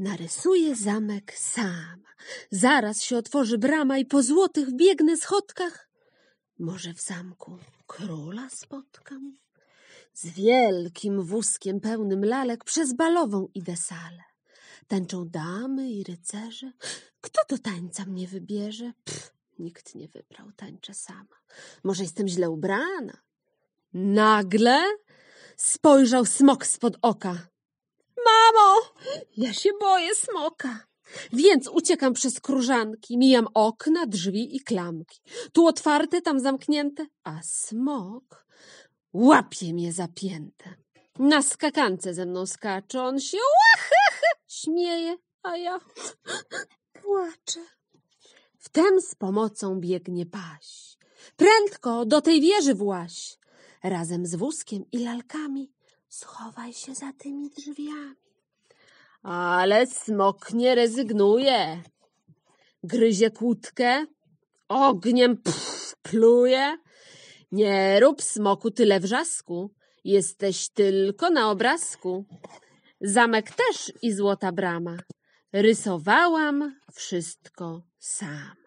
Narysuję zamek sama. Zaraz się otworzy brama i po złotych biegnę schodkach. Może w zamku króla spotkam? Z wielkim wózkiem pełnym lalek przez balową idę salę. Tańczą damy i rycerze. Kto to tańca mnie wybierze? Pff, nikt nie wybrał, tańczę sama. Może jestem źle ubrana? Nagle spojrzał smok spod oka. Mamo! Ja się boję smoka. Więc uciekam przez krużanki, mijam okna, drzwi i klamki. Tu otwarte, tam zamknięte, a smok łapie mnie zapięte. Na skakance ze mną skacze, on się łachychy śmieje, a ja płaczę. Wtem z pomocą biegnie paś. Prędko do tej wieży właś. Razem z wózkiem i lalkami schowaj się za tymi drzwiami. Ale smok nie rezygnuje. Gryzie kłódkę, ogniem pff, pluje. Nie rób smoku tyle wrzasku, jesteś tylko na obrazku. Zamek też i złota brama. Rysowałam wszystko sam.